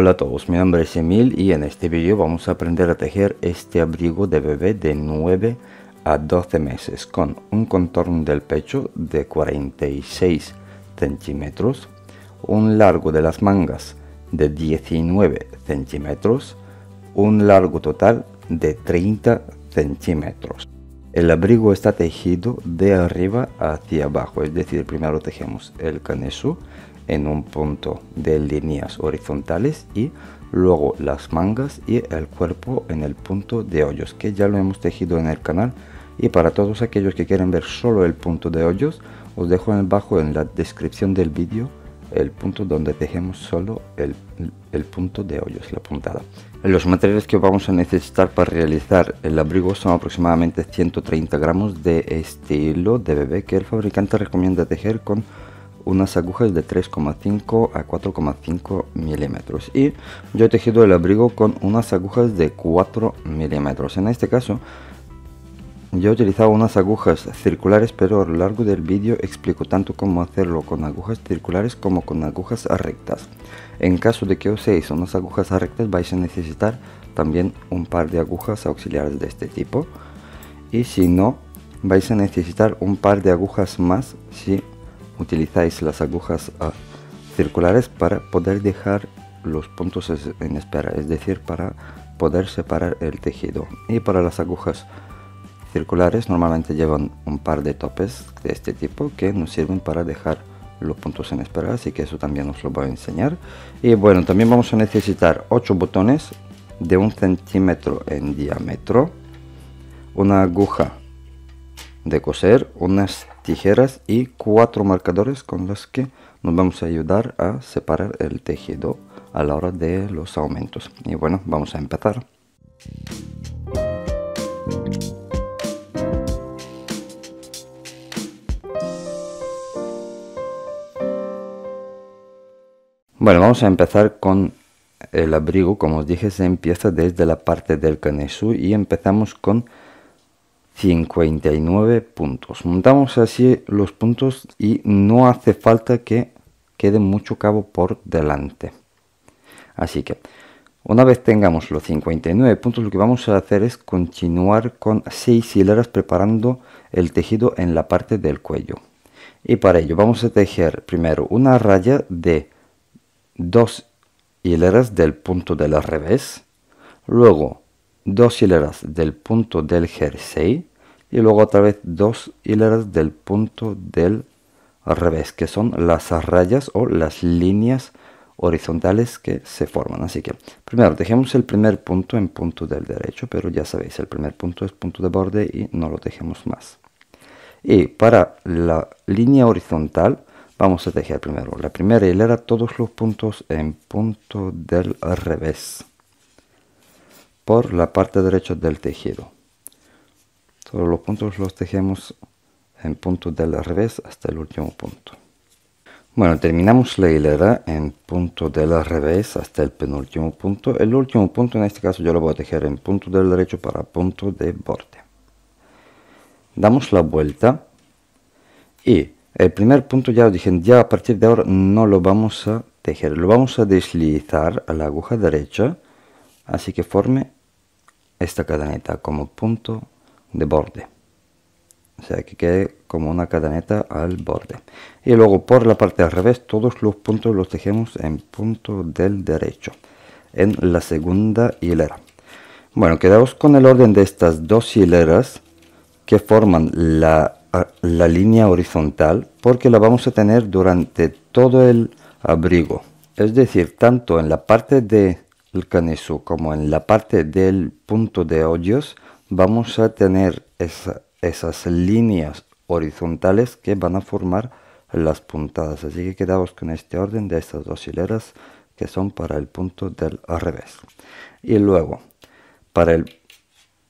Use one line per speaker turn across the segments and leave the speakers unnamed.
Hola a todos, mi nombre es Emil y en este vídeo vamos a aprender a tejer este abrigo de bebé de 9 a 12 meses con un contorno del pecho de 46 centímetros, un largo de las mangas de 19 centímetros, un largo total de 30 centímetros. El abrigo está tejido de arriba hacia abajo, es decir, primero tejemos el canesú en un punto de líneas horizontales y luego las mangas y el cuerpo en el punto de hoyos que ya lo hemos tejido en el canal y para todos aquellos que quieren ver solo el punto de hoyos os dejo en el bajo en la descripción del vídeo el punto donde tejemos solo el, el, punto de hoyos, la puntada. Los materiales que vamos a necesitar para realizar el abrigo son aproximadamente 130 gramos de estilo de bebé que el fabricante recomienda tejer con unas agujas de 3,5 a 4,5 milímetros y yo he tejido el abrigo con unas agujas de 4 milímetros en este caso yo he utilizado unas agujas circulares pero a lo largo del vídeo explico tanto cómo hacerlo con agujas circulares como con agujas rectas en caso de que uséis unas agujas rectas vais a necesitar también un par de agujas auxiliares de este tipo y si no vais a necesitar un par de agujas más si utilizáis las agujas ah, circulares para poder dejar los puntos en espera, es decir, para poder separar el tejido. Y para las agujas circulares normalmente llevan un par de topes de este tipo que nos sirven para dejar los puntos en espera, así que eso también os lo voy a enseñar. Y bueno, también vamos a necesitar 8 botones de un centímetro en diámetro, una aguja de coser, unas tijeras y cuatro marcadores con los que nos vamos a ayudar a separar el tejido a la hora de los aumentos. Y bueno, vamos a empezar. Bueno, vamos a empezar con el abrigo. Como os dije, se empieza desde la parte del canesú y empezamos con 59 puntos. Montamos así los puntos y no hace falta que quede mucho cabo por delante. Así que una vez tengamos los 59 puntos lo que vamos a hacer es continuar con 6 hileras preparando el tejido en la parte del cuello. Y para ello vamos a tejer primero una raya de 2 hileras del punto del revés, luego dos hileras del punto del jersey y luego otra vez dos hileras del punto del revés, que son las rayas o las líneas horizontales que se forman. Así que primero dejemos el primer punto en punto del derecho, pero ya sabéis, el primer punto es punto de borde y no lo dejemos más. Y para la línea horizontal vamos a tejer primero la primera hilera todos los puntos en punto del revés por la parte derecha del tejido. Todos los puntos los tejemos en punto del revés hasta el último punto. Bueno, terminamos la hilera en punto del revés hasta el penúltimo punto. El último punto en este caso yo lo voy a tejer en punto del derecho para punto de borde. Damos la vuelta y el primer punto ya dije, ya a partir de ahora no lo vamos a tejer, lo vamos a deslizar a la aguja derecha, así que forme esta cadeneta como punto de borde o sea que quede como una cadeneta al borde y luego por la parte al revés todos los puntos los tejemos en punto del derecho en la segunda hilera bueno quedamos con el orden de estas dos hileras que forman la, la línea horizontal porque la vamos a tener durante todo el abrigo es decir tanto en la parte de el como en la parte del punto de hoyos vamos a tener esas líneas horizontales que van a formar las puntadas así que quedamos con este orden de estas dos hileras que son para el punto del revés y luego para el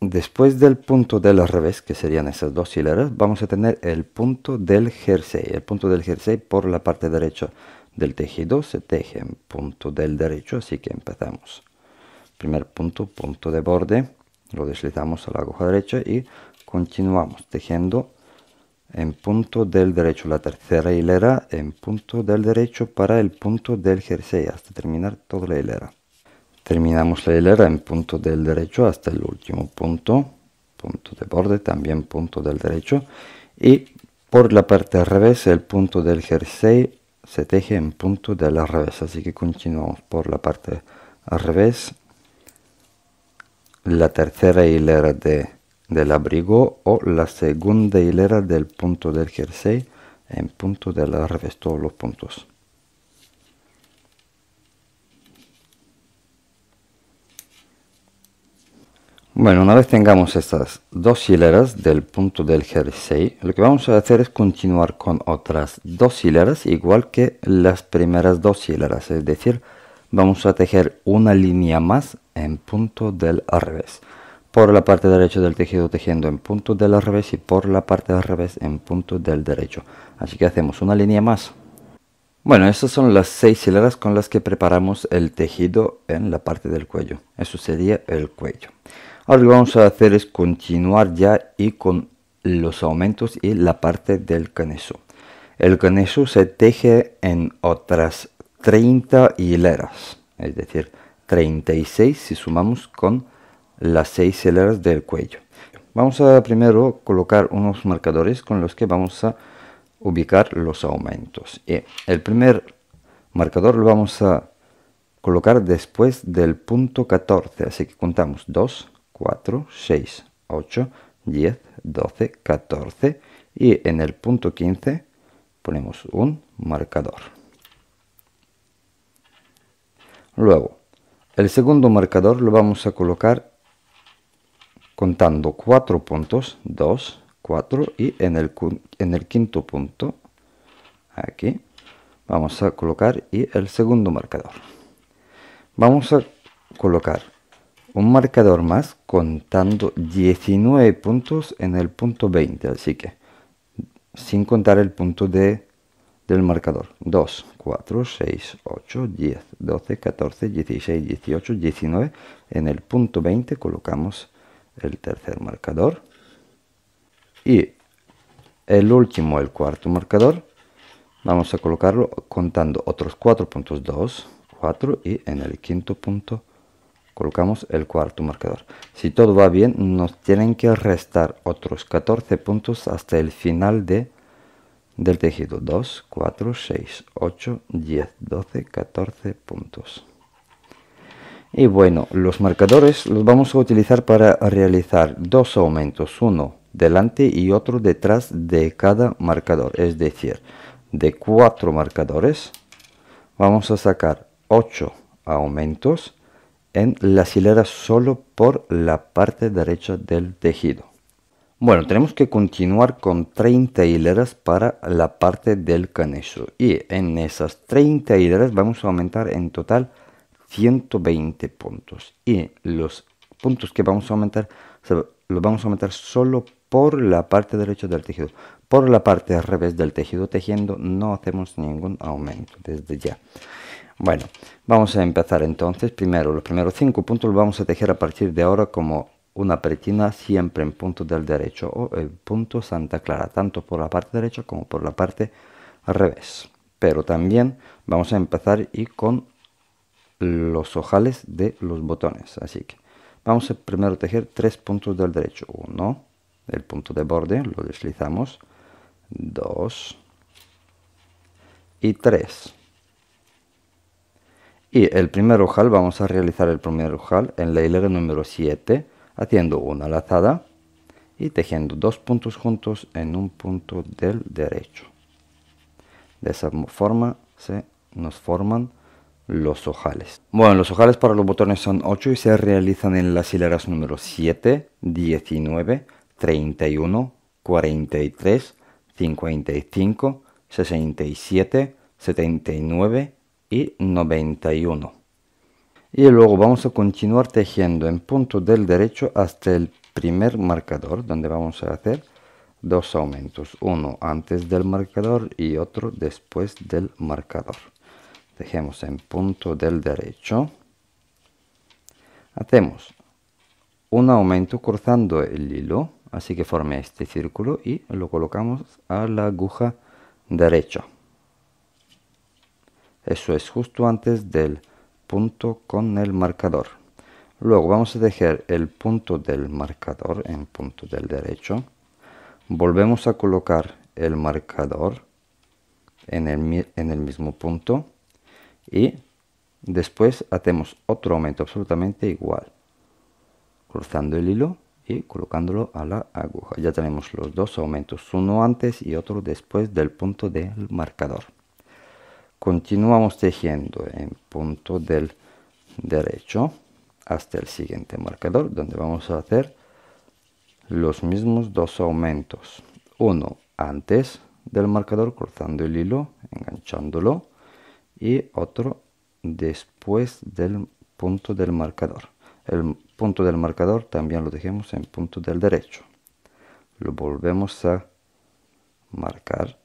después del punto del revés que serían esas dos hileras vamos a tener el punto del jersey el punto del jersey por la parte derecha del tejido se teje en punto del derecho, así que empezamos. Primer punto, punto de borde, lo deslizamos a la aguja derecha y continuamos tejiendo en punto del derecho la tercera hilera en punto del derecho para el punto del jersey hasta terminar toda la hilera terminamos la hilera en punto del derecho hasta el último punto punto de borde también punto del derecho y por la parte al revés el punto del jersey se teje en punto de la revés así que continuamos por la parte al revés la tercera hilera de, del abrigo o la segunda hilera del punto del jersey en punto de la revés todos los puntos Bueno, una vez tengamos estas dos hileras del punto del jersey, lo que vamos a hacer es continuar con otras dos hileras igual que las primeras dos hileras, es decir, vamos a tejer una línea más en punto del revés. Por la parte derecha del tejido tejiendo en punto del revés y por la parte del revés en punto del derecho. Así que hacemos una línea más. Bueno, estas son las seis hileras con las que preparamos el tejido en la parte del cuello. Eso sería el cuello. Ahora lo que vamos a hacer es continuar ya y con los aumentos y la parte del canesú. El canesú se teje en otras 30 hileras, es decir, 36 si sumamos con las 6 hileras del cuello. Vamos a primero colocar unos marcadores con los que vamos a ubicar los aumentos. el primer marcador lo vamos a colocar después del punto 14, así que contamos 2, 4, 6, 8, 10, 12, 14 y en el punto 15 ponemos un marcador. Luego, el segundo marcador lo vamos a colocar contando 4 puntos, 2, 4 y en el, en el quinto punto, aquí, vamos a colocar y el segundo marcador. Vamos a colocar un marcador más contando 19 puntos en el punto 20, así que sin contar el punto de, del marcador. 2, 4, 6, 8, 10, 12, 14, 16, 18, 19. En el punto 20 colocamos el tercer marcador y el último, el cuarto marcador, vamos a colocarlo contando otros 4 puntos, 2, 4 y en el quinto punto colocamos el cuarto marcador. Si todo va bien, nos tienen que restar otros 14 puntos hasta el final de, del tejido. 2, 4, 6, 8, 10, 12, 14 puntos. Y bueno, los marcadores los vamos a utilizar para realizar dos aumentos, uno delante y otro detrás de cada marcador. Es decir, de cuatro marcadores vamos a sacar 8 aumentos en las hileras solo por la parte derecha del tejido. Bueno, tenemos que continuar con 30 hileras para la parte del caneso y en esas 30 hileras vamos a aumentar en total 120 puntos y los puntos que vamos a aumentar los vamos a aumentar solo por la parte derecha del tejido. Por la parte al revés del tejido tejiendo no hacemos ningún aumento desde ya. Bueno, vamos a empezar entonces. Primero, los primeros cinco puntos los vamos a tejer a partir de ahora como una pretina siempre en punto del derecho o el punto Santa Clara, tanto por la parte derecha como por la parte al revés. Pero también vamos a empezar y con los ojales de los botones. Así que vamos a primero tejer tres puntos del derecho. Uno, el punto de borde, lo deslizamos. Dos y tres. Y el primer ojal, vamos a realizar el primer ojal en la hilera número 7, haciendo una lazada y tejiendo dos puntos juntos en un punto del derecho. De esa forma se nos forman los ojales. Bueno, los ojales para los botones son 8 y se realizan en las hileras número 7, 19, 31, 43, 55, 67, 79, y 91. Y luego vamos a continuar tejiendo en punto del derecho hasta el primer marcador, donde vamos a hacer dos aumentos, uno antes del marcador y otro después del marcador. Tejemos en punto del derecho. Hacemos un aumento cruzando el hilo, así que forme este círculo y lo colocamos a la aguja derecha. Eso es justo antes del punto con el marcador. Luego vamos a dejar el punto del marcador en punto del derecho. Volvemos a colocar el marcador en el, en el mismo punto y después hacemos otro aumento absolutamente igual cruzando el hilo y colocándolo a la aguja. Ya tenemos los dos aumentos, uno antes y otro después del punto del marcador continuamos tejiendo en punto del derecho hasta el siguiente marcador donde vamos a hacer los mismos dos aumentos uno antes del marcador cortando el hilo enganchándolo y otro después del punto del marcador el punto del marcador también lo dejemos en punto del derecho lo volvemos a marcar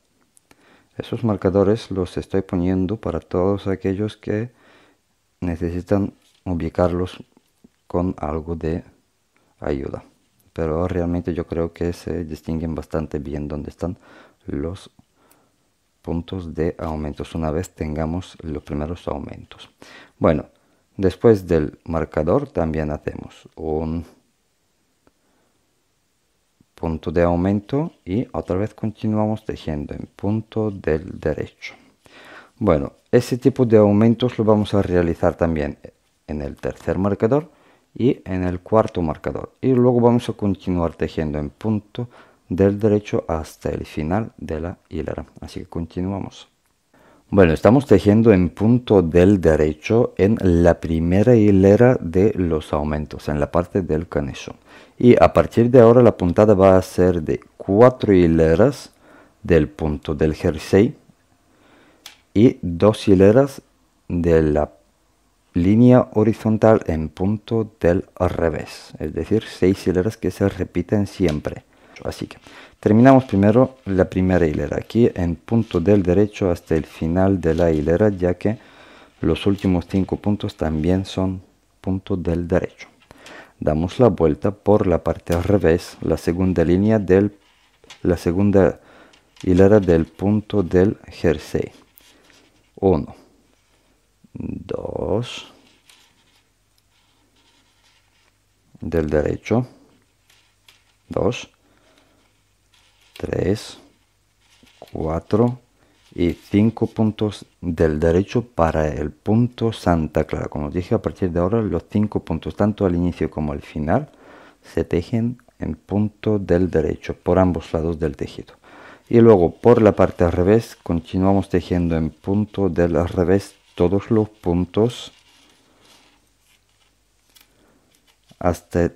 esos marcadores los estoy poniendo para todos aquellos que necesitan ubicarlos con algo de ayuda. Pero realmente yo creo que se distinguen bastante bien dónde están los puntos de aumentos una vez tengamos los primeros aumentos. Bueno, después del marcador también hacemos un punto de aumento y otra vez continuamos tejiendo en punto del derecho bueno ese tipo de aumentos lo vamos a realizar también en el tercer marcador y en el cuarto marcador y luego vamos a continuar tejiendo en punto del derecho hasta el final de la hilera así que continuamos bueno, estamos tejiendo en punto del derecho en la primera hilera de los aumentos, en la parte del canesón y a partir de ahora la puntada va a ser de cuatro hileras del punto del jersey y dos hileras de la línea horizontal en punto del revés es decir seis hileras que se repiten siempre así que terminamos primero la primera hilera aquí en punto del derecho hasta el final de la hilera ya que los últimos cinco puntos también son punto del derecho damos la vuelta por la parte al revés, la segunda línea del la segunda hilera del punto del jersey. 1 2 del derecho 2 3 4 y cinco puntos del derecho para el punto Santa Clara. Como dije, a partir de ahora los cinco puntos, tanto al inicio como al final, se tejen en punto del derecho, por ambos lados del tejido. Y luego por la parte al revés, continuamos tejiendo en punto del revés todos los puntos hasta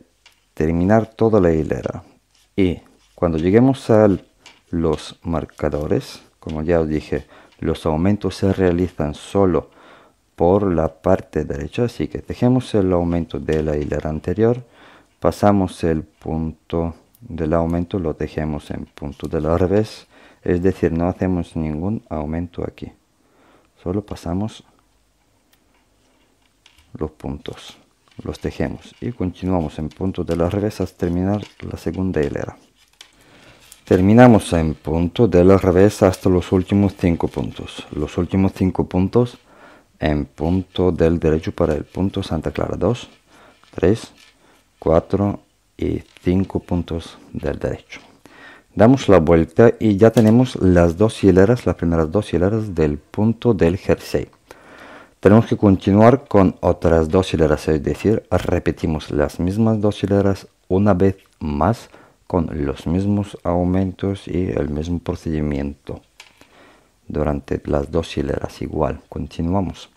terminar toda la hilera. Y cuando lleguemos a los marcadores, como ya os dije, los aumentos se realizan solo por la parte derecha, así que tejemos el aumento de la hilera anterior, pasamos el punto del aumento, lo tejemos en punto la revés, es decir, no hacemos ningún aumento aquí, solo pasamos los puntos, los tejemos y continuamos en punto la revés hasta terminar la segunda hilera. Terminamos en punto del revés hasta los últimos 5 puntos. Los últimos cinco puntos en punto del derecho para el punto Santa Clara 2, 3, 4 y 5 puntos del derecho. Damos la vuelta y ya tenemos las dos hileras, las primeras dos hileras del punto del jersey. Tenemos que continuar con otras dos hileras, es decir, repetimos las mismas dos hileras una vez más con los mismos aumentos y el mismo procedimiento durante las dos hileras igual continuamos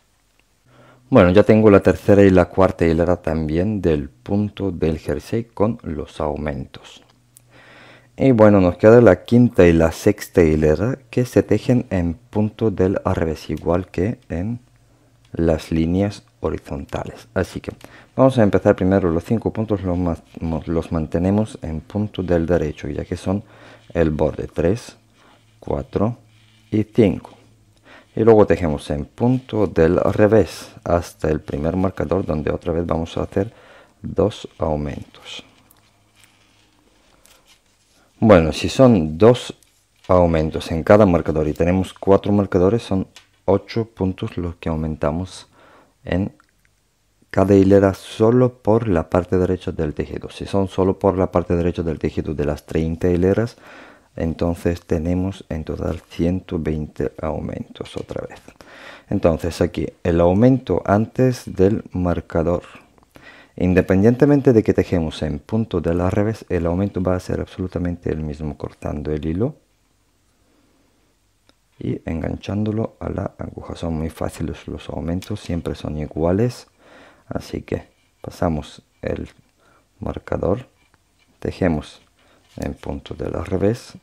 bueno ya tengo la tercera y la cuarta hilera también del punto del jersey con los aumentos y bueno nos queda la quinta y la sexta hilera que se tejen en punto del revés igual que en las líneas horizontales así que Vamos a empezar primero, los cinco puntos los, los mantenemos en punto del derecho, ya que son el borde 3, 4 y 5. Y luego tejemos en punto del revés hasta el primer marcador donde otra vez vamos a hacer dos aumentos. Bueno, si son dos aumentos en cada marcador y tenemos cuatro marcadores, son ocho puntos los que aumentamos en cada hilera solo por la parte derecha del tejido. Si son solo por la parte derecha del tejido de las 30 hileras, entonces tenemos en total 120 aumentos otra vez. Entonces aquí el aumento antes del marcador. Independientemente de que tejemos en punto de la revés, el aumento va a ser absolutamente el mismo cortando el hilo y enganchándolo a la aguja. Son muy fáciles los aumentos, siempre son iguales así que pasamos el marcador tejemos en punto del revés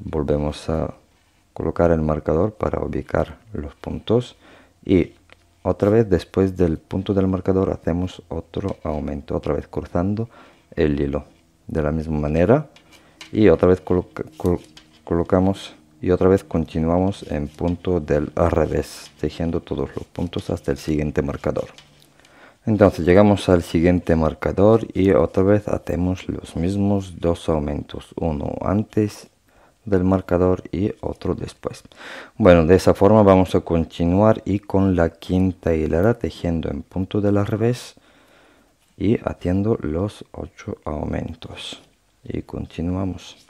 volvemos a colocar el marcador para ubicar los puntos y otra vez después del punto del marcador hacemos otro aumento otra vez cruzando el hilo de la misma manera y otra vez colocamos y otra vez continuamos en punto del revés tejiendo todos los puntos hasta el siguiente marcador entonces llegamos al siguiente marcador y otra vez hacemos los mismos dos aumentos uno antes del marcador y otro después bueno de esa forma vamos a continuar y con la quinta hilera tejiendo en punto del revés y haciendo los ocho aumentos y continuamos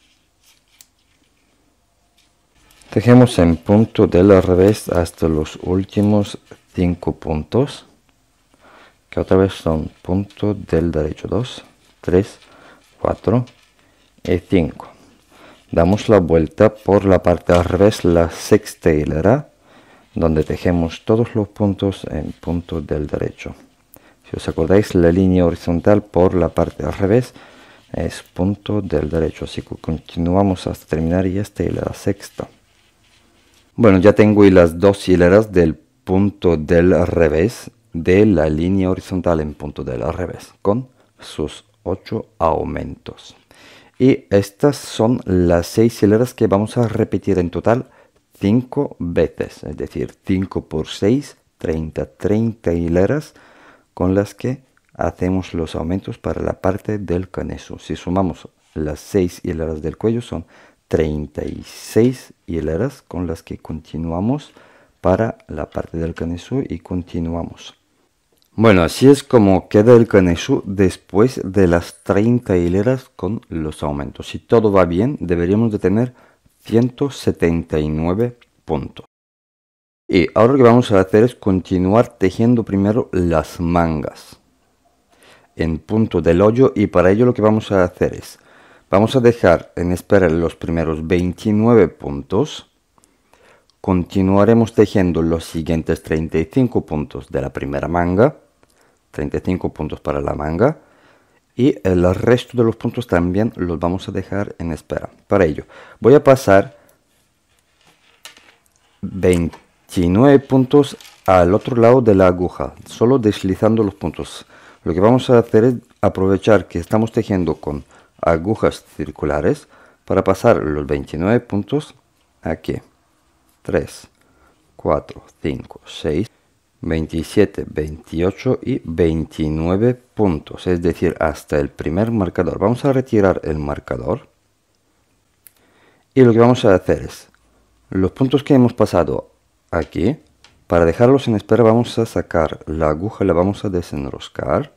Tejemos en punto del revés hasta los últimos 5 puntos, que otra vez son punto del derecho 2, 3, 4 y 5. Damos la vuelta por la parte al revés, la sexta hilera, donde tejemos todos los puntos en punto del derecho. Si os acordáis, la línea horizontal por la parte al revés es punto del derecho, así que continuamos hasta terminar y esta hilera sexta. Bueno, ya tengo las dos hileras del punto del revés de la línea horizontal en punto del revés con sus ocho aumentos. Y estas son las seis hileras que vamos a repetir en total cinco veces, es decir, 5 por 6, 30, 30 hileras con las que hacemos los aumentos para la parte del caneso. Si sumamos las seis hileras del cuello son 36 hileras con las que continuamos para la parte del canesú y continuamos bueno así es como queda el canesú después de las 30 hileras con los aumentos si todo va bien deberíamos de tener 179 puntos y ahora lo que vamos a hacer es continuar tejiendo primero las mangas en punto del hoyo y para ello lo que vamos a hacer es Vamos a dejar en espera los primeros 29 puntos. Continuaremos tejiendo los siguientes 35 puntos de la primera manga. 35 puntos para la manga. Y el resto de los puntos también los vamos a dejar en espera. Para ello, voy a pasar 29 puntos al otro lado de la aguja, solo deslizando los puntos. Lo que vamos a hacer es aprovechar que estamos tejiendo con agujas circulares para pasar los 29 puntos aquí. 3, 4, 5, 6, 27, 28 y 29 puntos, es decir, hasta el primer marcador. Vamos a retirar el marcador y lo que vamos a hacer es los puntos que hemos pasado aquí, para dejarlos en espera vamos a sacar la aguja, la vamos a desenroscar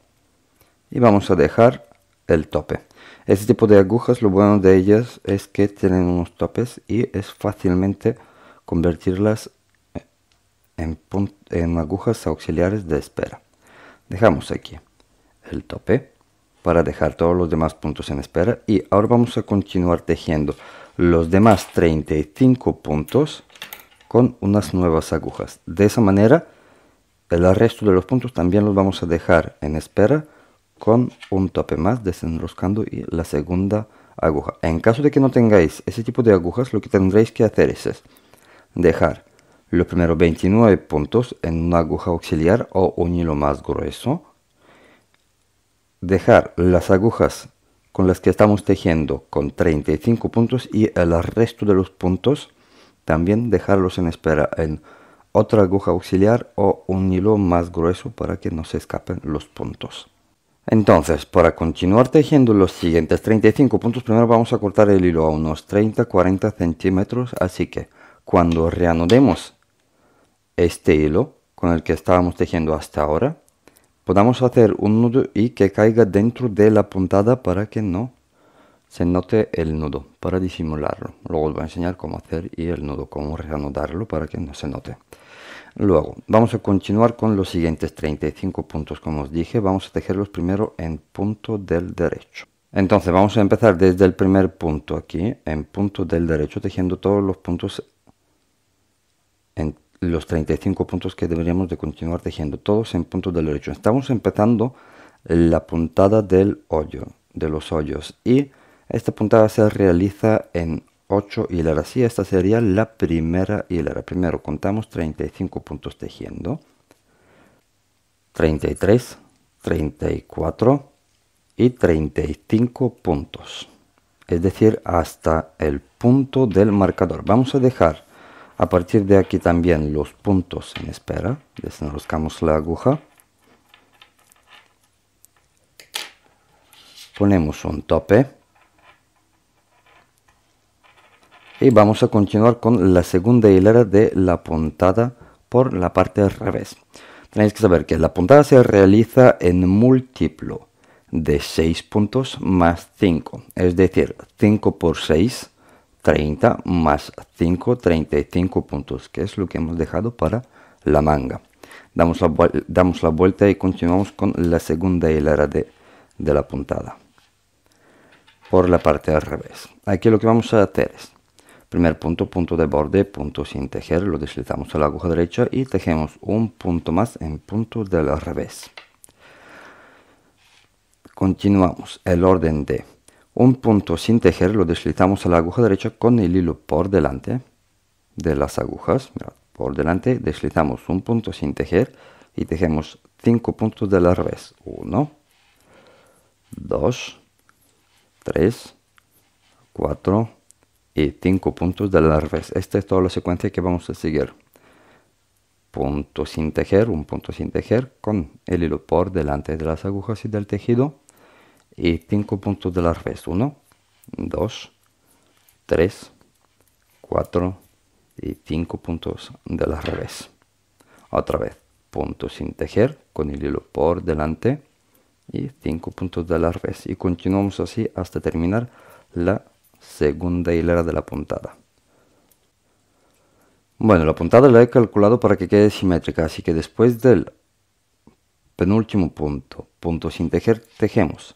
y vamos a dejar el tope. Este tipo de agujas, lo bueno de ellas es que tienen unos topes y es fácilmente convertirlas eh, en, agujas auxiliares de espera. Dejamos aquí el tope para dejar todos los demás puntos en espera y ahora vamos a continuar tejiendo los demás 35 puntos con unas nuevas agujas de esa manera el resto de los puntos también los vamos a dejar en espera con un tope más desenroscando y la segunda aguja. En caso de que no tengáis ese tipo de agujas, lo que tendréis que hacer es dejar los primeros 29 puntos en una aguja auxiliar o un hilo más grueso, dejar las agujas con las que estamos tejiendo con 35 puntos y el resto de los puntos también dejarlos en espera en otra aguja auxiliar o un hilo más grueso para que no se escapen los puntos. Entonces, para continuar tejiendo los siguientes 35 puntos, primero vamos a cortar el hilo a unos 30-40 centímetros, así que cuando reanudemos este hilo con el que estábamos tejiendo hasta ahora, podamos hacer un nudo y que caiga dentro de la puntada para que no se note el nudo, para disimularlo. Luego os voy a enseñar cómo hacer y el nudo, cómo reanudarlo para que no se note. Luego, vamos a continuar con los siguientes 35 puntos, como os dije, vamos a tejerlos primero en punto del derecho. Entonces vamos a empezar desde el primer punto aquí, en punto del derecho, tejiendo todos los puntos en los 35 puntos que deberíamos de continuar tejiendo, todos en punto del derecho. Estamos empezando la puntada del hoyo, de los hoyos, y esta puntada se realiza en 8 hileras. Y esta sería la primera hilera. Primero contamos 35 puntos tejiendo. 33, 34 y 35 puntos. Es decir, hasta el punto del marcador. Vamos a dejar a partir de aquí también los puntos en espera. Desenroscamos la aguja. Ponemos un tope y vamos a continuar con la segunda hilera de la puntada por la parte al revés. Tenéis que saber que la puntada se realiza en múltiplo de 6 puntos más 5, es decir, 5 por 6, 30 más 5, 35 puntos, que es lo que hemos dejado para la manga. Damos la, damos la vuelta y continuamos con la segunda hilera de, de la puntada por la parte al revés. Aquí lo que vamos a hacer es Primer punto, punto de borde, punto sin tejer, lo deslizamos a la aguja derecha y tejemos un punto más en punto del revés. Continuamos el orden de un punto sin tejer, lo deslizamos a la aguja derecha con el hilo por delante de las agujas, por delante, deslizamos un punto sin tejer y tejemos cinco puntos del revés. 1, 2, 3, 4, y 5 puntos de la revés. Esta es toda la secuencia que vamos a seguir. Punto sin tejer, un punto sin tejer con el hilo por delante de las agujas y del tejido y cinco puntos de la revés. 1, 2, 3, 4 y 5 puntos de la revés. Otra vez, punto sin tejer con el hilo por delante y cinco puntos de la revés. Y continuamos así hasta terminar la segunda hilera de la puntada. Bueno, la puntada la he calculado para que quede simétrica, así que después del penúltimo punto, punto sin tejer, tejemos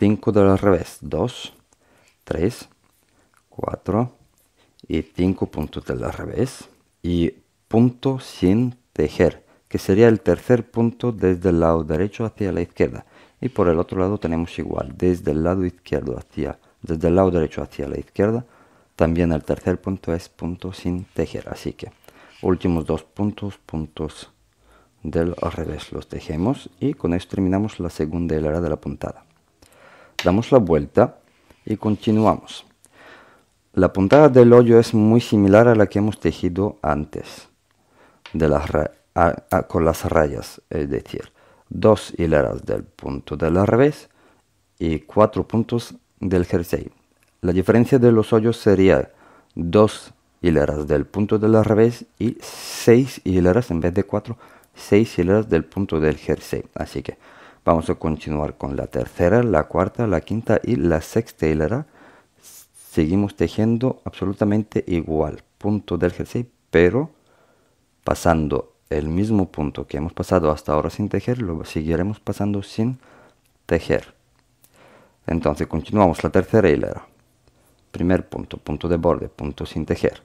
5 la revés, 2, 3, 4 y 5 puntos del revés y punto sin tejer, que sería el tercer punto desde el lado derecho hacia la izquierda. Y por el otro lado tenemos igual, desde el lado izquierdo hacia desde el lado derecho hacia la izquierda. También el tercer punto es punto sin tejer, así que últimos dos puntos, puntos del revés los tejemos y con esto terminamos la segunda hilera de la puntada. Damos la vuelta y continuamos. La puntada del hoyo es muy similar a la que hemos tejido antes de con las rayas, es decir, dos hileras del punto del revés y cuatro puntos del jersey. La diferencia de los hoyos sería dos hileras del punto del revés y seis hileras en vez de cuatro, seis hileras del punto del jersey. Así que vamos a continuar con la tercera, la cuarta, la quinta y la sexta hilera. Seguimos tejiendo absolutamente igual, punto del jersey, pero pasando el mismo punto que hemos pasado hasta ahora sin tejer, lo seguiremos pasando sin tejer. Entonces continuamos la tercera hilera. Primer punto, punto de borde, punto sin tejer.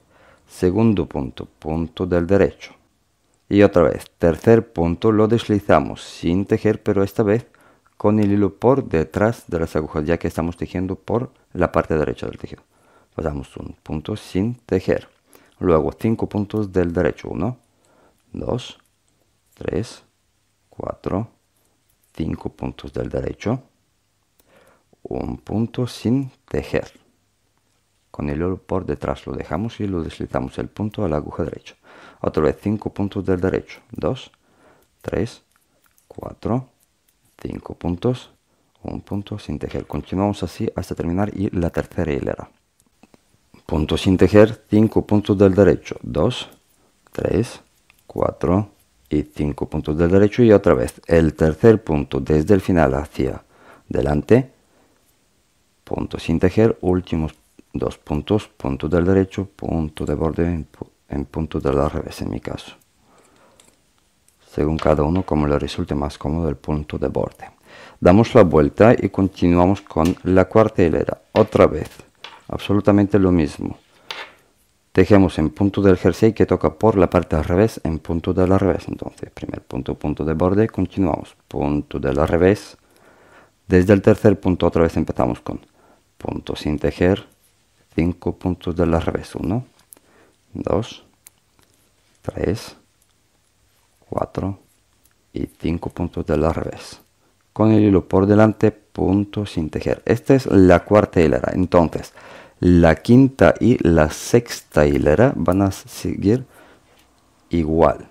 Segundo punto, punto del derecho. Y otra vez, tercer punto lo deslizamos sin tejer, pero esta vez con el hilo por detrás de las agujas, ya que estamos tejiendo por la parte derecha del tejido. Pasamos un punto sin tejer. Luego cinco puntos del derecho. 1, 2, 3, 4, 5 puntos del derecho un punto sin tejer. Con el hilo por detrás lo dejamos y lo deslizamos el punto a la aguja derecha. Otra vez cinco puntos del derecho. dos tres cuatro cinco puntos, un punto sin tejer. Continuamos así hasta terminar y la tercera hilera. Punto sin tejer, cinco puntos del derecho. dos tres cuatro y cinco puntos del derecho y otra vez el tercer punto desde el final hacia delante punto sin tejer, últimos dos puntos, punto del derecho, punto de borde en, punto de la revés en mi caso. Según cada uno como le resulte más cómodo el punto de borde. Damos la vuelta y continuamos con la cuarta hilera. Otra vez, absolutamente lo mismo. Tejemos en punto del jersey que toca por la parte al revés en punto de la revés. Entonces, primer punto, punto de borde, continuamos. Punto del revés. Desde el tercer punto otra vez empezamos con punto sin tejer 5 puntos de la revés 1 2 3 4 y 5 puntos del revés con el hilo por delante punto sin tejer esta es la cuarta hilera entonces la quinta y la sexta hilera van a seguir igual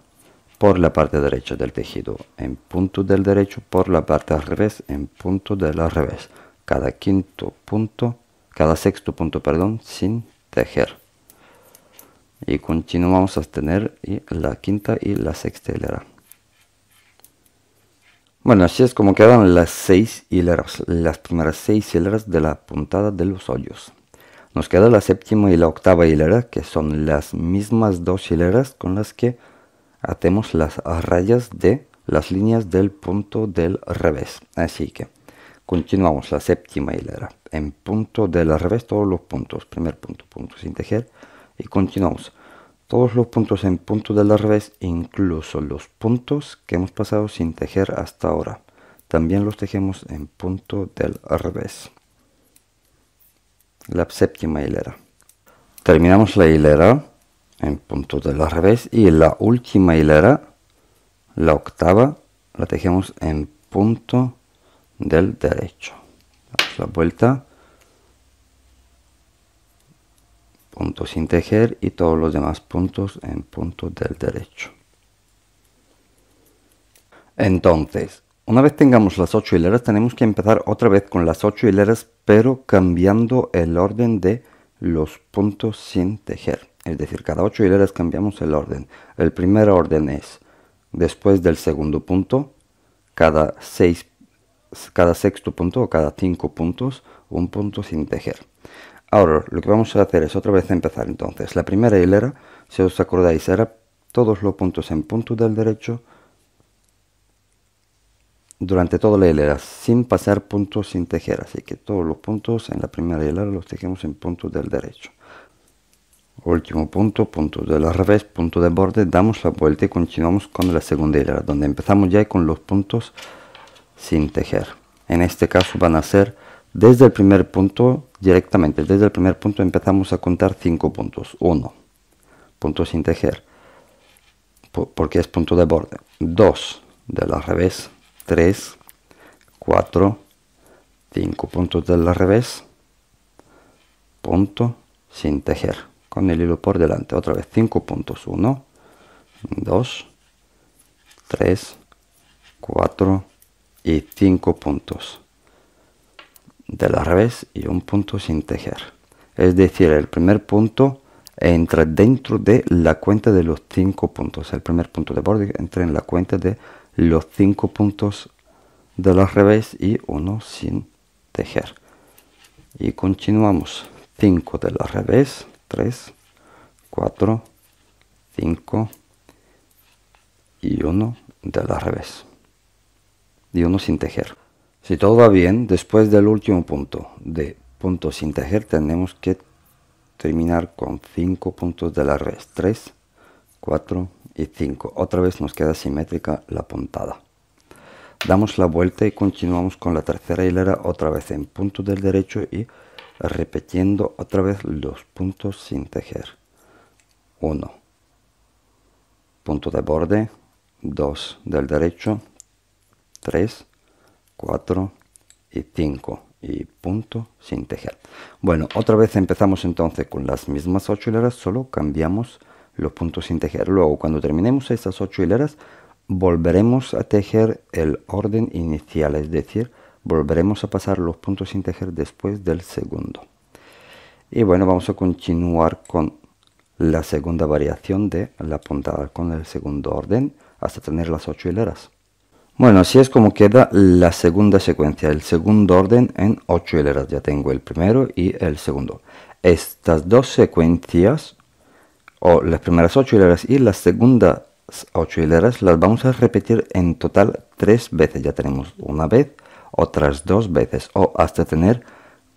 por la parte derecha del tejido en punto del derecho por la parte al revés en punto del revés cada quinto punto, cada sexto punto, perdón, sin tejer. Y continuamos a tener la quinta y la sexta hilera. Bueno, así es como quedan las seis hileras, las primeras seis hileras de la puntada de los hoyos. Nos queda la séptima y la octava hilera, que son las mismas dos hileras con las que atemos las rayas de las líneas del punto del revés. Así que Continuamos la séptima hilera. En punto del revés todos los puntos. Primer punto, punto sin tejer. Y continuamos. Todos los puntos en punto del revés, incluso los puntos que hemos pasado sin tejer hasta ahora. También los tejemos en punto del revés. La séptima hilera. Terminamos la hilera en punto del revés y la última hilera, la octava, la tejemos en punto del derecho. la vuelta. Punto sin tejer y todos los demás puntos en punto del derecho. Entonces, una vez tengamos las ocho hileras, tenemos que empezar otra vez con las ocho hileras, pero cambiando el orden de los puntos sin tejer. Es decir, cada ocho hileras cambiamos el orden. El primer orden es después del segundo punto, cada 6 cada sexto punto o cada cinco puntos un punto sin tejer. Ahora, lo que vamos a hacer es otra vez empezar entonces. La primera hilera, si os acordáis, era todos los puntos en punto del derecho durante toda la hilera, sin pasar puntos sin tejer. Así que todos los puntos en la primera hilera los tejemos en punto del derecho. Último punto, punto del revés, punto de borde, damos la vuelta y continuamos con la segunda hilera, donde empezamos ya con los puntos sin tejer. En este caso van a ser desde el primer punto, directamente desde el primer punto empezamos a contar 5 puntos. 1, punto sin tejer, porque es punto de borde. 2, del la revés. 3, 4, 5 puntos del revés. Punto sin tejer, con el hilo por delante. Otra vez 5 puntos. 1, 2, 3, 4, y 5 puntos de la revés y un punto sin tejer es decir el primer punto entra dentro de la cuenta de los 5 puntos el primer punto de borde entra en la cuenta de los 5 puntos de la revés y uno sin tejer y continuamos 5 de la revés 3 4 5 y uno de la revés y uno sin tejer. Si todo va bien, después del último punto de punto sin tejer tenemos que terminar con 5 puntos de la red, 3, 4 y 5. Otra vez nos queda simétrica la puntada. Damos la vuelta y continuamos con la tercera hilera otra vez en punto del derecho y repitiendo otra vez los puntos sin tejer. 1, punto de borde, 2 del derecho, 3, 4 y 5 y punto sin tejer. Bueno, otra vez empezamos entonces con las mismas 8 hileras, solo cambiamos los puntos sin tejer. Luego, cuando terminemos estas 8 hileras, volveremos a tejer el orden inicial, es decir, volveremos a pasar los puntos sin tejer después del segundo. Y bueno, vamos a continuar con la segunda variación de la puntada con el segundo orden hasta tener las 8 hileras. Bueno, así es como queda la segunda secuencia, el segundo orden en 8 hileras. Ya tengo el primero y el segundo. Estas dos secuencias, o las primeras 8 hileras y las segundas 8 hileras, las vamos a repetir en total 3 veces. Ya tenemos una vez, otras dos veces, o hasta tener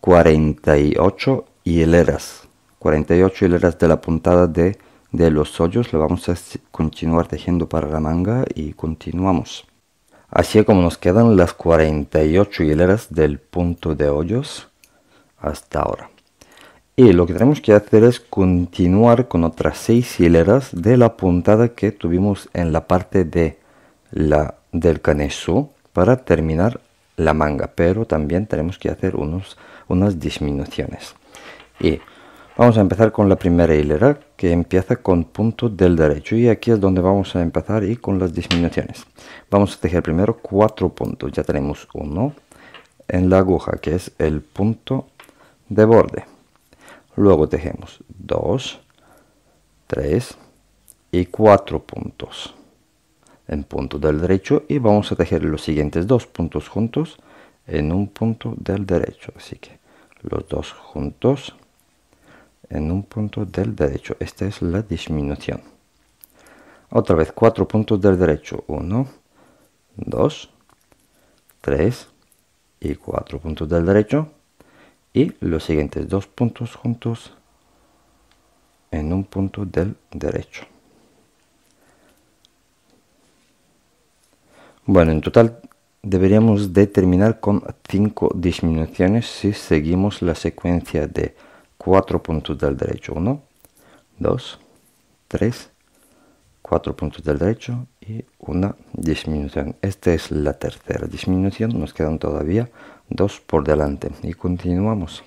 48 hileras. 48 hileras de la puntada de, de los hoyos, lo vamos a continuar tejiendo para la manga y continuamos. Así como nos quedan las 48 hileras del punto de hoyos hasta ahora. Y lo que tenemos que hacer es continuar con otras 6 hileras de la puntada que tuvimos en la parte de la, del canesú para terminar la manga. Pero también tenemos que hacer unos, unas disminuciones. Y Vamos a empezar con la primera hilera que empieza con punto del derecho y aquí es donde vamos a empezar y con las disminuciones. Vamos a tejer primero cuatro puntos, ya tenemos uno en la aguja que es el punto de borde. Luego tejemos dos tres y cuatro puntos en punto del derecho y vamos a tejer los siguientes dos puntos juntos en un punto del derecho. Así que los dos juntos en un punto del derecho. Esta es la disminución. Otra vez, cuatro puntos del derecho. 1, 2, 3 y cuatro puntos del derecho. Y los siguientes dos puntos juntos en un punto del derecho. Bueno, en total deberíamos de terminar con cinco disminuciones si seguimos la secuencia de 4 puntos del derecho. 1, 2, 3, 4 puntos del derecho y una disminución. Esta es la tercera disminución, nos quedan todavía dos por delante y continuamos.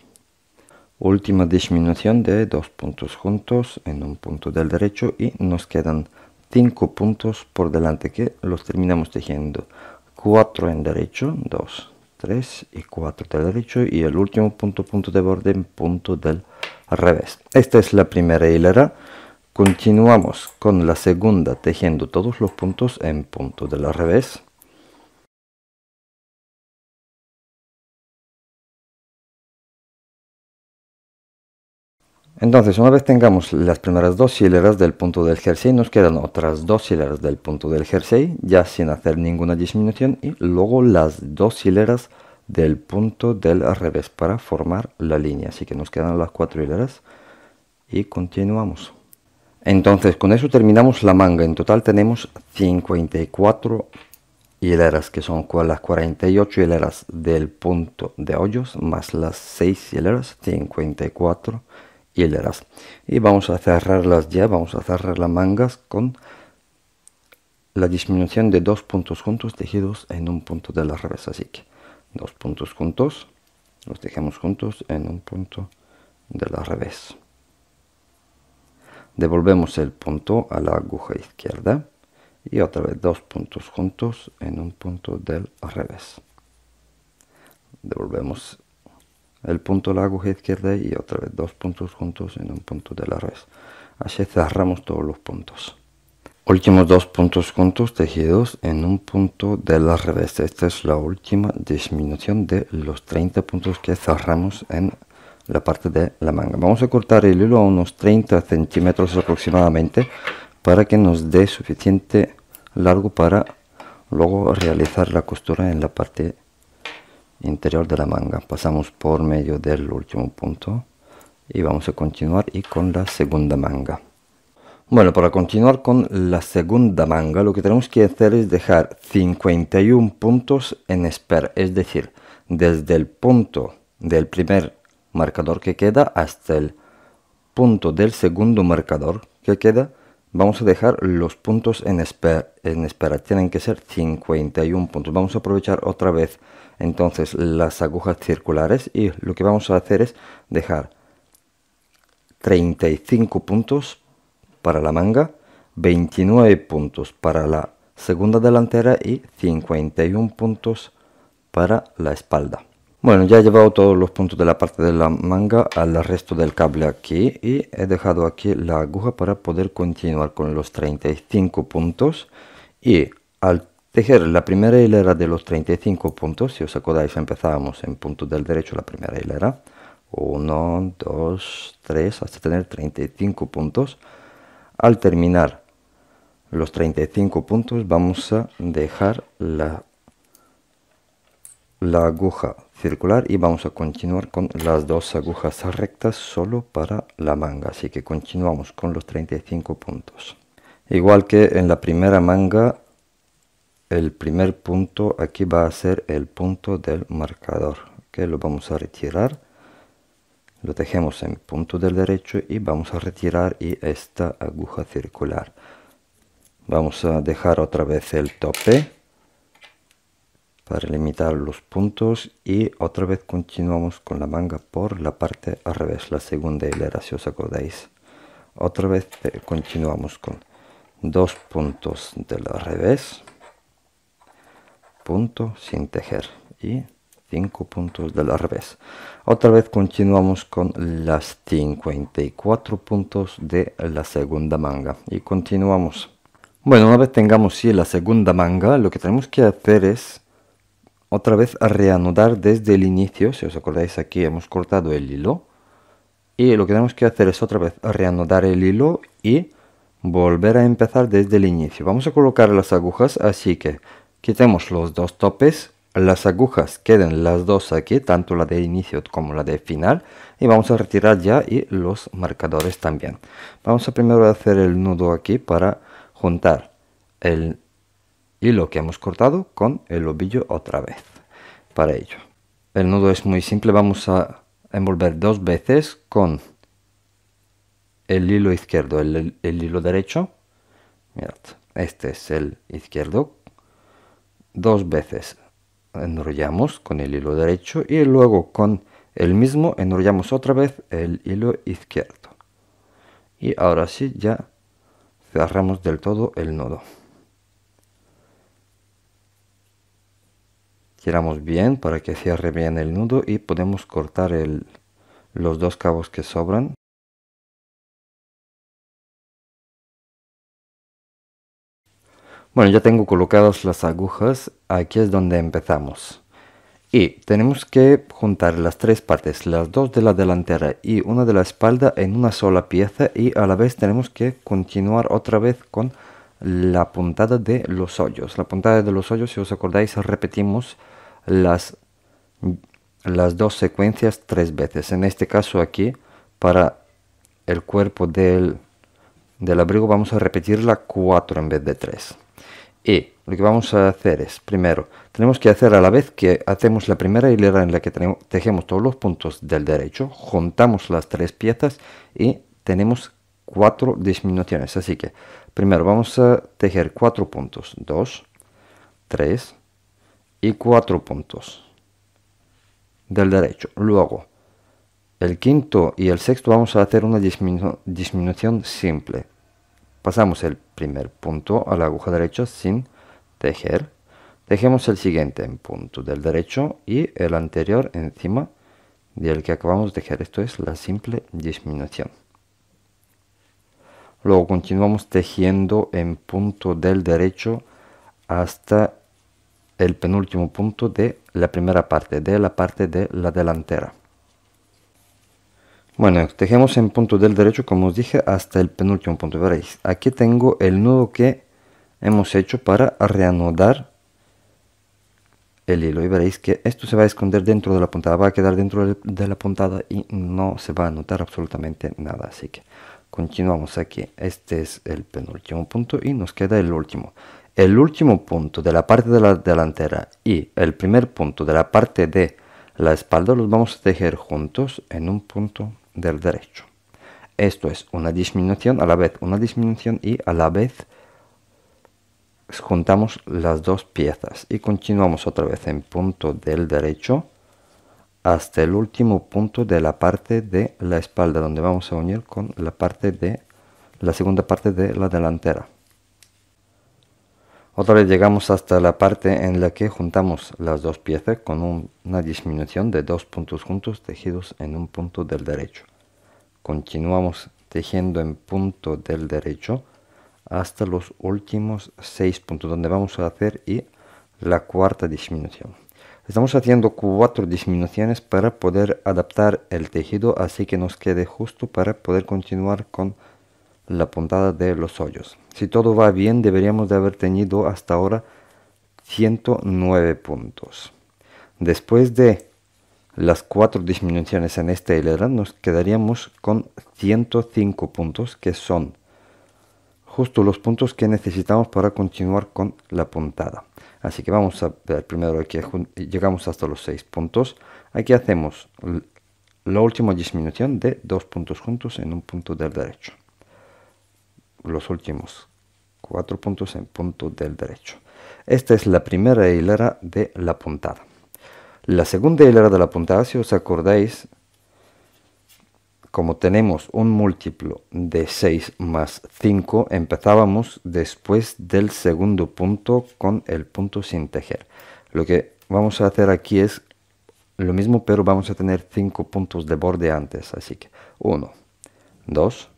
Última disminución de dos puntos juntos en un punto del derecho y nos quedan 5 puntos por delante que los terminamos tejiendo 4 en derecho, 2, 3 y 4 del derecho y el último punto punto de borde punto del revés esta es la primera hilera continuamos con la segunda tejiendo todos los puntos en punto del revés Entonces, una vez tengamos las primeras dos hileras del punto del jersey, nos quedan otras dos hileras del punto del jersey, ya sin hacer ninguna disminución, y luego las dos hileras del punto del revés para formar la línea. Así que nos quedan las cuatro hileras y continuamos. Entonces, con eso terminamos la manga. En total tenemos 54 hileras, que son las 48 hileras del punto de hoyos, más las 6 hileras, 54 hileras. Y vamos a cerrarlas ya, vamos a cerrar las mangas con la disminución de dos puntos juntos tejidos en un punto de la revés. Así que dos puntos juntos, los tejemos juntos en un punto de la revés. Devolvemos el punto a la aguja izquierda y otra vez dos puntos juntos en un punto del revés. Devolvemos el punto la aguja izquierda y otra vez dos puntos juntos en un punto de la red así cerramos todos los puntos últimos dos puntos juntos tejidos en un punto de la revés esta es la última disminución de los 30 puntos que cerramos en la parte de la manga vamos a cortar el hilo a unos 30 centímetros aproximadamente para que nos dé suficiente largo para luego realizar la costura en la parte interior de la manga pasamos por medio del último punto y vamos a continuar y con la segunda manga bueno para continuar con la segunda manga lo que tenemos que hacer es dejar 51 puntos en espera es decir desde el punto del primer marcador que queda hasta el punto del segundo marcador que queda vamos a dejar los puntos en espera, en espera. tienen que ser 51 puntos vamos a aprovechar otra vez entonces las agujas circulares y lo que vamos a hacer es dejar 35 puntos para la manga, 29 puntos para la segunda delantera y 51 puntos para la espalda. Bueno, ya he llevado todos los puntos de la parte de la manga al resto del cable aquí y he dejado aquí la aguja para poder continuar con los 35 puntos y al Tejer, la primera hilera de los 35 puntos, si os acordáis empezábamos en punto del derecho la primera hilera, 1, 2, 3, hasta tener 35 puntos. Al terminar los 35 puntos vamos a dejar la, la aguja circular y vamos a continuar con las dos agujas rectas solo para la manga, así que continuamos con los 35 puntos. Igual que en la primera manga el primer punto aquí va a ser el punto del marcador que lo vamos a retirar lo dejamos en punto del derecho y vamos a retirar y esta aguja circular vamos a dejar otra vez el tope para limitar los puntos y otra vez continuamos con la manga por la parte al revés la segunda hilera si os acordáis otra vez eh, continuamos con dos puntos del revés punto sin tejer y 5 puntos del revés otra vez continuamos con las 54 puntos de la segunda manga y continuamos bueno una vez tengamos sí la segunda manga lo que tenemos que hacer es otra vez reanudar desde el inicio si os acordáis aquí hemos cortado el hilo y lo que tenemos que hacer es otra vez reanudar el hilo y volver a empezar desde el inicio vamos a colocar las agujas así que Quitemos los dos topes, las agujas queden las dos aquí, tanto la de inicio como la de final. Y vamos a retirar ya y los marcadores también. Vamos a primero hacer el nudo aquí para juntar el hilo que hemos cortado con el ovillo otra vez. Para ello. El nudo es muy simple, vamos a envolver dos veces con el hilo izquierdo, el, hilo derecho. este es el izquierdo dos veces. Enrollamos con el hilo derecho y luego con el mismo enrollamos otra vez el hilo izquierdo. Y ahora sí ya cerramos del todo el nudo Tiramos bien para que cierre bien el nudo y podemos cortar los dos cabos que sobran. Bueno, ya tengo colocadas las agujas, aquí es donde empezamos. Y tenemos que juntar las tres partes, las dos de la delantera y una de la espalda en una sola pieza y a la vez tenemos que continuar otra vez con la puntada de los hoyos. La puntada de los hoyos, si os acordáis, repetimos las, las dos secuencias tres veces. En este caso aquí, para el cuerpo del, del abrigo vamos a repetirla cuatro en vez de tres y lo que vamos a hacer es, primero, tenemos que hacer a la vez que hacemos la primera hilera en la que tejemos todos los puntos del derecho, juntamos las tres piezas y tenemos cuatro disminuciones. Así que, primero vamos a tejer cuatro puntos, dos, tres y cuatro puntos del derecho. Luego, el quinto y el sexto vamos a hacer una disminución simple, Pasamos el primer punto a la aguja derecha sin tejer. Tejemos el siguiente en punto del derecho y el anterior encima del que acabamos de tejer. Esto es la simple disminución. Luego continuamos tejiendo en punto del derecho hasta el penúltimo punto de la primera parte, de la parte de la delantera. Bueno, tejemos en punto del derecho, como os dije, hasta el penúltimo punto. Veréis, aquí tengo el nudo que hemos hecho para reanudar el hilo. Y veréis que esto se va a esconder dentro de la puntada, va a quedar dentro de la puntada y no se va a notar absolutamente nada. Así que continuamos aquí. Este es el penúltimo punto y nos queda el último. El último punto de la parte de la delantera y el primer punto de la parte de la espalda los vamos a tejer juntos en un punto del derecho. Esto es una disminución, a la vez una disminución y a la vez juntamos las dos piezas y continuamos otra vez en punto del derecho hasta el último punto de la parte de la espalda donde vamos a unir con la parte de la segunda parte de la delantera otra vez llegamos hasta la parte en la que juntamos las dos piezas con una disminución de dos puntos juntos tejidos en un punto del derecho. Continuamos tejiendo en punto del derecho hasta los últimos seis puntos donde vamos a hacer la cuarta disminución. Estamos haciendo cuatro disminuciones para poder adaptar el tejido así que nos quede justo para poder continuar con la puntada de los hoyos. Si todo va bien, deberíamos de haber tenido hasta ahora 109 puntos. Después de las cuatro disminuciones en esta hilera, nos quedaríamos con 105 puntos, que son justo los puntos que necesitamos para continuar con la puntada. Así que vamos a ver primero aquí, llegamos hasta los 6 puntos. Aquí hacemos la última disminución de dos puntos juntos en un punto del derecho los últimos cuatro puntos en punto del derecho. Esta es la primera hilera de la puntada. La segunda hilera de la puntada, si os acordáis, como tenemos un múltiplo de 6 más 5, empezábamos después del segundo punto con el punto sin tejer. Lo que vamos a hacer aquí es lo mismo, pero vamos a tener cinco puntos de borde antes. Así que 1, 2,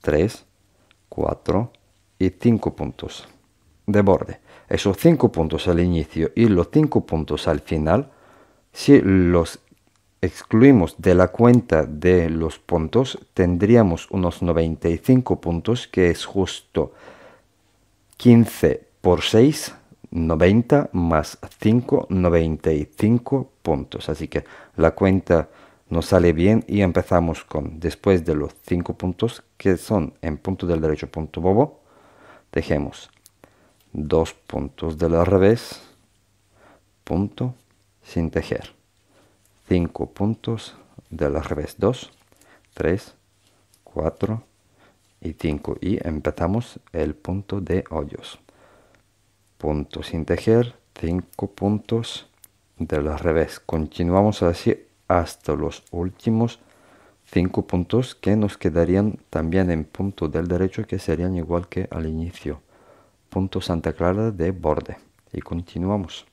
3, 4 y 5 puntos de borde. Esos 5 puntos al inicio y los 5 puntos al final, si los excluimos de la cuenta de los puntos, tendríamos unos 95 puntos, que es justo 15 por 6, 90 más 5, 95 puntos. Así que la cuenta nos sale bien y empezamos con después de los cinco puntos que son en punto del derecho punto bobo tejemos dos puntos de la revés punto sin tejer 5 puntos de la revés 2 3 4 y 5 y empezamos el punto de hoyos punto sin tejer cinco puntos de la revés continuamos así hasta los últimos cinco puntos que nos quedarían también en punto del derecho que serían igual que al inicio. Punto Santa Clara de borde. Y continuamos.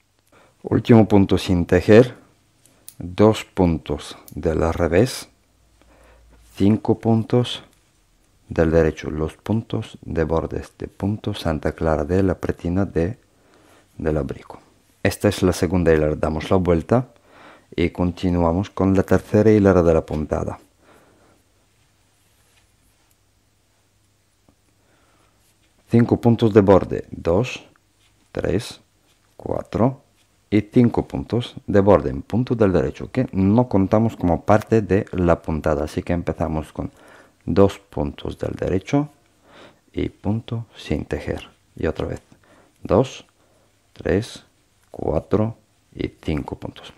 Último punto sin tejer. Dos puntos del revés. Cinco puntos del derecho. Los puntos de bordes de punto Santa Clara de la pretina de, del abrigo. Esta es la segunda y le damos la vuelta y continuamos con la tercera hilera de la puntada cinco puntos de borde 2 3 4 y 5 puntos de borde en punto del derecho que no contamos como parte de la puntada así que empezamos con dos puntos del derecho y punto sin tejer y otra vez 2 3 4 y cinco puntos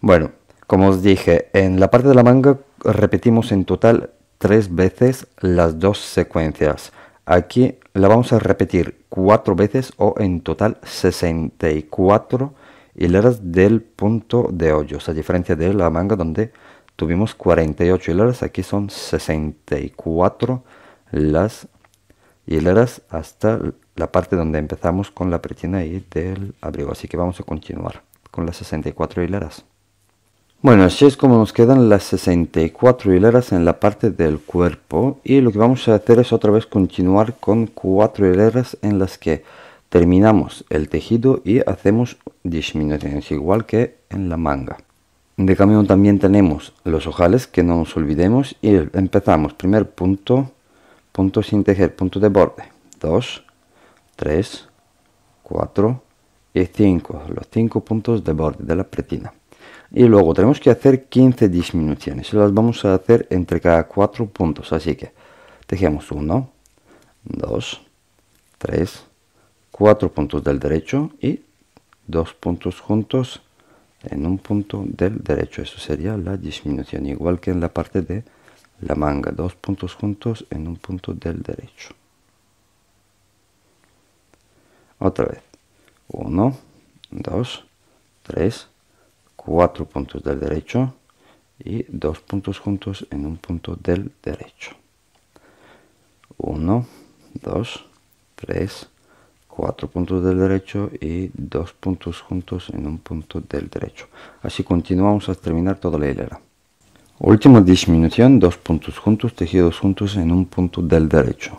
bueno, como os dije, en la parte de la manga repetimos en total tres veces las dos secuencias. Aquí la vamos a repetir cuatro veces o en total 64 hileras del punto de hoyos, a diferencia de la manga donde tuvimos 48 hileras, aquí son 64 las hileras hasta la parte donde empezamos con la pretina y del abrigo. Así que vamos a continuar con las 64 hileras. Bueno, así es como nos quedan las 64 hileras en la parte del cuerpo y lo que vamos a hacer es otra vez continuar con cuatro hileras en las que terminamos el tejido y hacemos disminuciones igual que en la manga. De camino también tenemos los ojales que no nos olvidemos y empezamos primer punto, punto sin tejer, punto de borde, 2, 3, 4 y 5, los 5 puntos de borde de la pretina y luego tenemos que hacer 15 disminuciones las vamos a hacer entre cada cuatro puntos así que tejemos uno, 2 3 4 puntos del derecho y dos puntos juntos en un punto del derecho eso sería la disminución igual que en la parte de la manga dos puntos juntos en un punto del derecho otra vez 1 2 3 4 puntos del derecho y 2 puntos juntos en un punto del derecho. 1, 2, 3, 4 puntos del derecho y 2 puntos juntos en un punto del derecho. Así continuamos hasta terminar toda la hilera. Última disminución, 2 puntos juntos, tejidos juntos en un punto del derecho.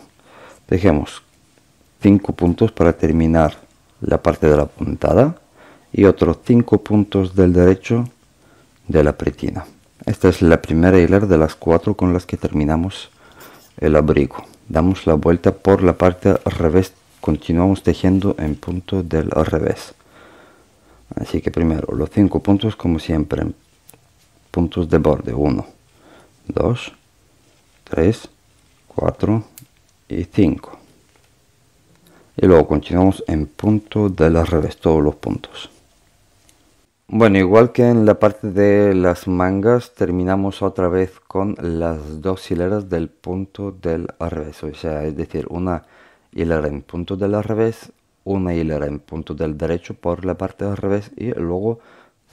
Dejemos 5 puntos para terminar la parte de la puntada y otros cinco puntos del derecho de la pretina. Esta es la primera hilera de las cuatro con las que terminamos el abrigo. Damos la vuelta por la parte al revés, continuamos tejiendo en punto del revés. Así que primero los cinco puntos como siempre, puntos de borde 1, 2, 3, 4 y 5. Y luego continuamos en punto del revés, todos los puntos. Bueno, igual que en la parte de las mangas, terminamos otra vez con las dos hileras del punto del revés. O sea, es decir, una hilera en punto del revés, una hilera en punto del derecho por la parte del revés y luego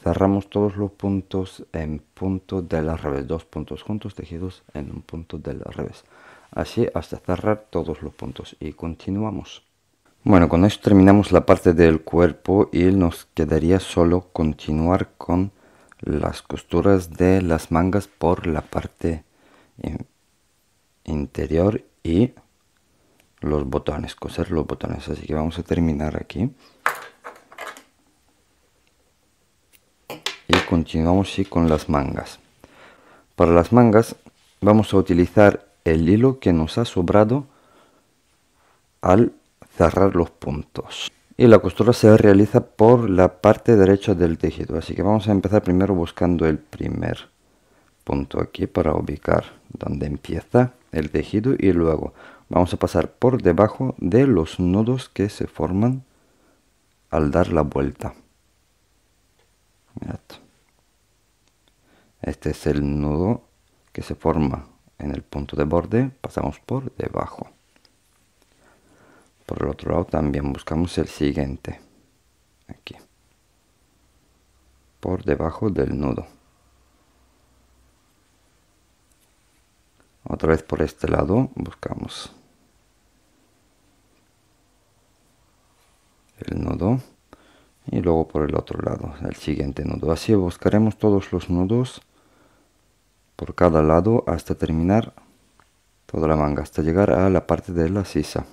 cerramos todos los puntos en punto del revés. Dos puntos juntos tejidos en un punto del revés. Así hasta cerrar todos los puntos y continuamos. Bueno, con esto terminamos la parte del cuerpo y nos quedaría solo continuar con las costuras de las mangas por la parte interior y los botones, coser los botones. Así que vamos a terminar aquí. Y continuamos con las mangas. Para las mangas vamos a utilizar el hilo que nos ha sobrado al cerrar los puntos y la costura se realiza por la parte derecha del tejido así que vamos a empezar primero buscando el primer punto aquí para ubicar donde empieza el tejido y luego vamos a pasar por debajo de los nudos que se forman al dar la vuelta este es el nudo que se forma en el punto de borde pasamos por debajo por el otro lado también buscamos el siguiente aquí por debajo del nudo otra vez por este lado buscamos el nudo y luego por el otro lado el siguiente nudo así buscaremos todos los nudos por cada lado hasta terminar toda la manga hasta llegar a la parte de la sisa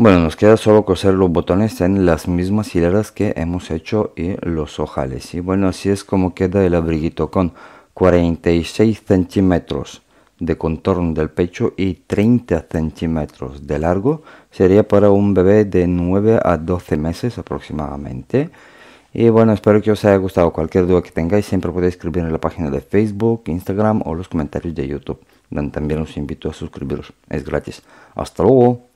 Bueno, nos queda solo coser los botones en las mismas hileras que hemos hecho y los ojales. Y bueno, así es como queda el abriguito con 46 centímetros de contorno del pecho y 30 centímetros de largo. Sería para un bebé de 9 a 12 meses aproximadamente. Y bueno, espero que os haya gustado. Cualquier duda que tengáis siempre podéis escribir en la página de Facebook, Instagram o los comentarios de YouTube. También os invito a suscribiros. Es gratis. Hasta luego.